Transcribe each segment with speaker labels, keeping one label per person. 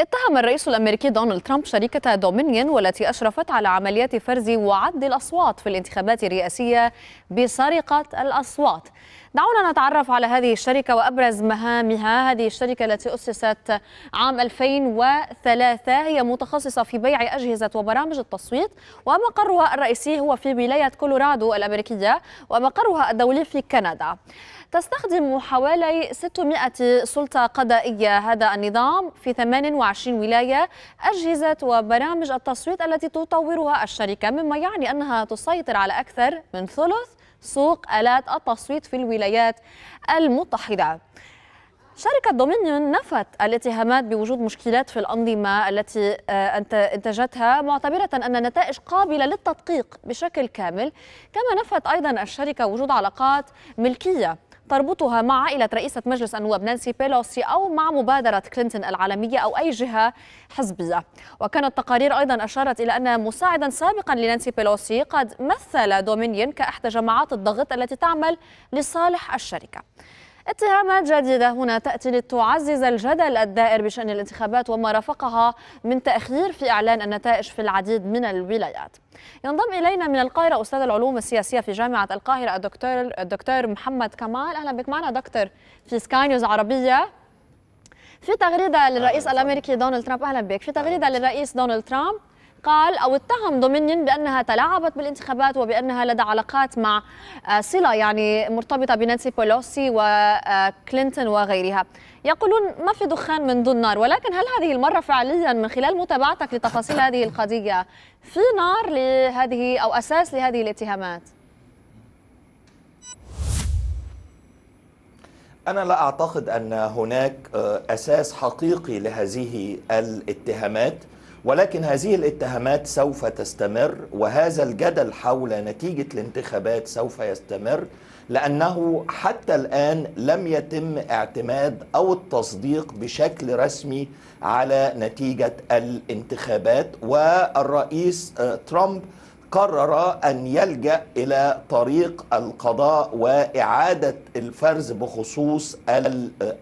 Speaker 1: اتهم الرئيس الأمريكي دونالد ترامب شركة دومينيون والتي أشرفت على عمليات فرز وعد الأصوات في الانتخابات الرئاسية بسرقة الأصوات دعونا نتعرف على هذه الشركة وأبرز مهامها هذه الشركة التي أسست عام 2003 هي متخصصة في بيع أجهزة وبرامج التصويت ومقرها الرئيسي هو في ولاية كولورادو الأمريكية ومقرها الدولي في كندا تستخدم حوالي 600 سلطة قضائية هذا النظام في 28 ولاية أجهزة وبرامج التصويت التي تطورها الشركة مما يعني أنها تسيطر على أكثر من ثلث سوق آلات التصويت في الولايات المتحدة شركة دومينيون نفت الاتهامات بوجود مشكلات في الأنظمة التي آه، أنتجتها معتبرة أن النتائج قابلة للتدقيق بشكل كامل كما نفت أيضا الشركة وجود علاقات ملكية تربطها مع عائلة رئيسة مجلس النواب نانسي بيلوسي أو مع مبادرة كلينتون العالمية أو أي جهة حزبية وكانت تقارير أيضا أشارت إلى أن مساعدا سابقا لنانسي بيلوسي قد مثل دومينيون كأحدى جماعات الضغط التي تعمل لصالح الشركة اتهامات جديدة هنا تأتي لتعزز الجدل الدائر بشأن الانتخابات وما رافقها من تأخير في إعلان النتائج في العديد من الولايات ينضم إلينا من القاهرة أستاذ العلوم السياسية في جامعة القاهرة الدكتور الدكتور محمد كمال أهلا بك معنا دكتور في سكاي نيوز عربية في تغريدة للرئيس الأمريكي دونالد ترامب أهلا بك في تغريدة للرئيس دونالد ترامب قال أو اتهم دومينيون بأنها تلاعبت بالانتخابات وبأنها لدى علاقات مع آه، صلة يعني مرتبطة بنانسي بولوسي وكلينتون آه، وغيرها يقولون ما في دخان من دون نار ولكن هل هذه المرة فعليا من خلال متابعتك لتفاصيل هذه القضية في نار لهذه أو أساس لهذه الاتهامات؟
Speaker 2: أنا لا أعتقد أن هناك آه، أساس حقيقي لهذه الاتهامات ولكن هذه الاتهامات سوف تستمر وهذا الجدل حول نتيجة الانتخابات سوف يستمر لأنه حتى الآن لم يتم اعتماد أو التصديق بشكل رسمي على نتيجة الانتخابات والرئيس آه، ترامب قرر ان يلجا الى طريق القضاء واعاده الفرز بخصوص آه،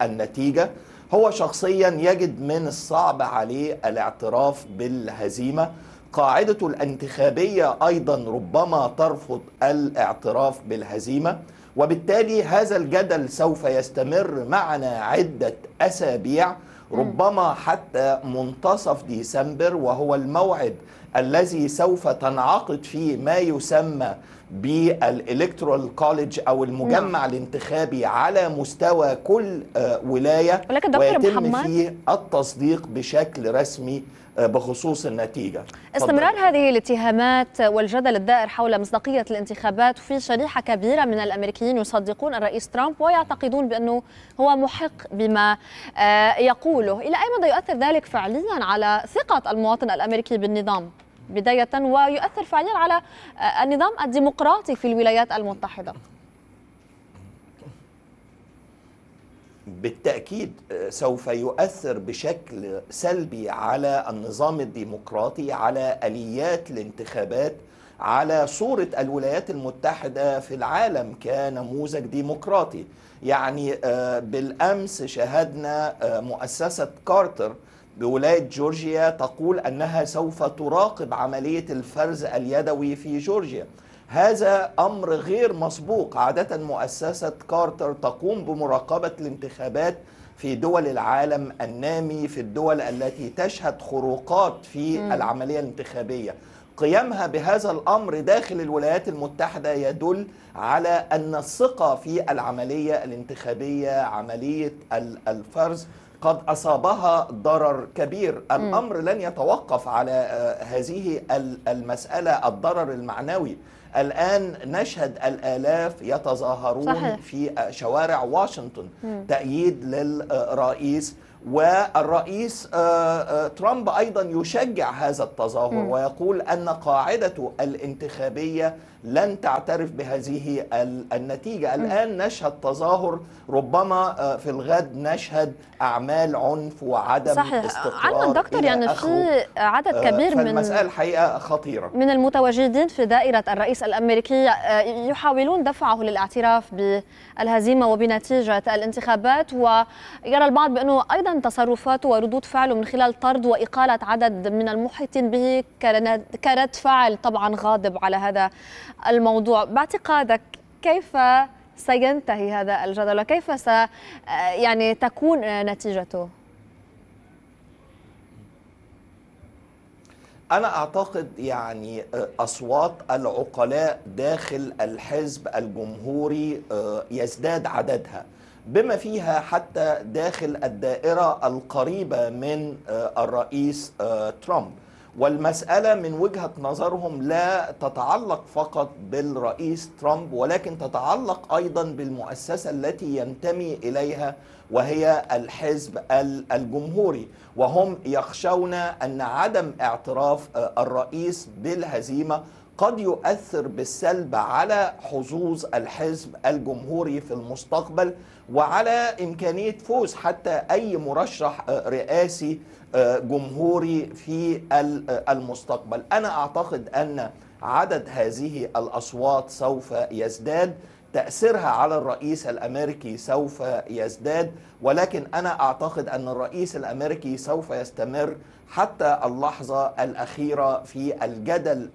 Speaker 2: النتيجه هو شخصيا يجد من الصعب عليه الاعتراف بالهزيمه قاعدته الانتخابيه ايضا ربما ترفض الاعتراف بالهزيمه وبالتالي هذا الجدل سوف يستمر معنا عده اسابيع ربما حتى منتصف ديسمبر وهو الموعد الذي سوف تنعقد فيه ما يسمى بالالكترال كوليدج او المجمع نعم. الانتخابي على مستوى كل آه، ولايه ولكن دكتور ويتم محمد فيه التصديق بشكل رسمي آه، بخصوص النتيجه استمرار فضل.
Speaker 1: هذه الاتهامات والجدل الدائر حول مصداقيه الانتخابات في شريحه كبيره من الامريكيين يصدقون الرئيس ترامب ويعتقدون بانه هو محق بما آه، يقوله الى اي مدى يؤثر ذلك فعليا على ثقه المواطن الامريكي بالنظام بداية ويؤثر فعليا على آه، النظام الديمقراطي في الولايات المتحدة
Speaker 2: بالتأكيد آه، سوف يؤثر بشكل سلبي على النظام الديمقراطي على آليات الانتخابات على صورة الولايات المتحدة في العالم كنموذج ديمقراطي يعني آه، بالأمس شاهدنا مؤسسة كارتر بولايه جورجيا تقول انها سوف تراقب عمليه الفرز اليدوي في جورجيا. هذا امر غير مسبوق، عاده مؤسسه كارتر تقوم بمراقبه الانتخابات في دول العالم النامي في الدول التي تشهد خروقات في م. العمليه الانتخابيه. قيامها بهذا الامر داخل الولايات المتحده يدل على ان الثقه في العمليه الانتخابيه عمليه الفرز قد أصابها ضرر كبير الأمر لن يتوقف على آه، هذه المسألة الضرر المعنوي الآن نشهد الآلاف يتظاهرون صحيح. في آه، شوارع واشنطن تأييد للرئيس والرئيس آه، آه، ترامب ايضا يشجع هذا التظاهر م. ويقول ان قاعدته الانتخابيه لن تعترف بهذه النتيجه، م. الان نشهد تظاهر ربما آه، في الغد نشهد اعمال عنف وعدم صحيح. استقرار عندنا دكتور يعني في
Speaker 1: عدد كبير من المساله
Speaker 2: الحقيقه خطيره
Speaker 1: من المتواجدين في دائره الرئيس الامريكي يحاولون دفعه للاعتراف بالهزيمه وبنتيجه الانتخابات ويرى البعض بانه ايضا كان تصرفاته وردود فعله من خلال طرد وإقالة عدد من المحيطين به كرد فعل طبعا غاضب على هذا الموضوع باعتقادك كيف سينتهي هذا الجدل وكيف س آه، يعني تكون نتيجته؟
Speaker 2: أنا أعتقد يعني آه، أصوات العقلاء داخل الحزب الجمهوري آه، يزداد عددها بما فيها حتى داخل الدائرة القريبة من آه، الرئيس آه، ترامب والمسألة من وجهة نظرهم لا تتعلق فقط بالرئيس ترامب ولكن تتعلق أيضا بالمؤسسة التي ينتمي إليها وهي الحزب الجمهوري وهم يخشون أن عدم اعتراف آه، الرئيس بالهزيمة قد يؤثر بالسلب على حظوظ الحزب الجمهوري في المستقبل وعلى إمكانية فوز حتى أي مرشح آه، رئاسي آه، جمهوري في آه، المستقبل أنا أعتقد أن عدد هذه الأصوات سوف يزداد تأثيرها على الرئيس الأمريكي سوف يزداد ولكن أنا أعتقد أن الرئيس الأمريكي سوف يستمر حتى اللحظة الأخيرة في الجدل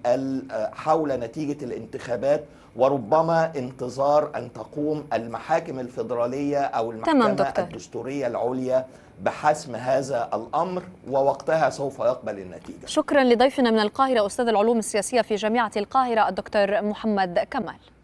Speaker 2: حول نتيجة الانتخابات وربما انتظار أن تقوم المحاكم الفيدرالية أو المحكمة الدستورية العليا بحسم هذا الأمر ووقتها سوف يقبل النتيجة
Speaker 1: شكرا لضيفنا من القاهرة أستاذ العلوم السياسية في جامعة القاهرة الدكتور محمد كمال